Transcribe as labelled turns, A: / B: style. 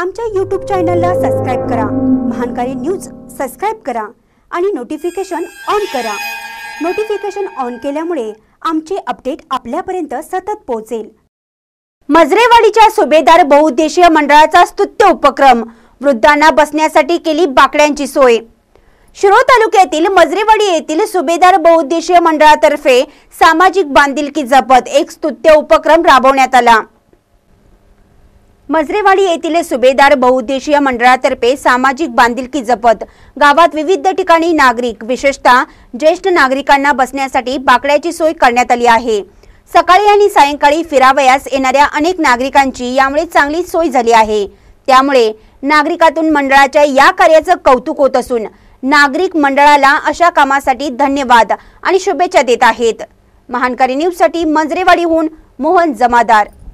A: आमच्या यूट्यूब चॅनलला सबस्क्राईब करा महानकारी न्यूज सबस्क्राईब करा आणि नोटिफिकेशन ऑन करा नोटिफिकेशन ऑन केल्यामुळे आमचे अपडेट आपल्यापर्यंत सतत पोहोचेल
B: मजरेवाडीच्या सुभेदार बहुउद्देशीय मंडळाचा स्तुत्य उपक्रम वृद्धांना बसण्यासाठी केली बाकड्यांची सोय शिरो तालुक्यातील मजरेवाडी येथील सुभेदार बहुउद्देशीय मंडळातर्फे सामाजिक बांधिलकी जपत एक स्तुत्य उपक्रम राबवण्यात आला मजरेवाडी येथील सुभेदार बहुउद्देशीय मंडळातर्फे सामाजिक बांधिलकी जपत गावात विविध ठिकाणी नागरिक विशेषतः ज्येष्ठ नागरिकांना बसण्यासाठी बाकड्याची सोय करण्यात आली आहे सकाळी आणि सायंकाळी फिरावयास येणाऱ्या अनेक नागरिकांची यामुळे चांगली सोय झाली आहे त्यामुळे नागरिकातून मंडळाच्या या कार्याचं कौतुक होत असून नागरिक मंडळाला अशा कामासाठी धन्यवाद आणि शुभेच्छा देत आहेत महानकारी न्यूजसाठी मंजरेवाडीहून मोहन जमादार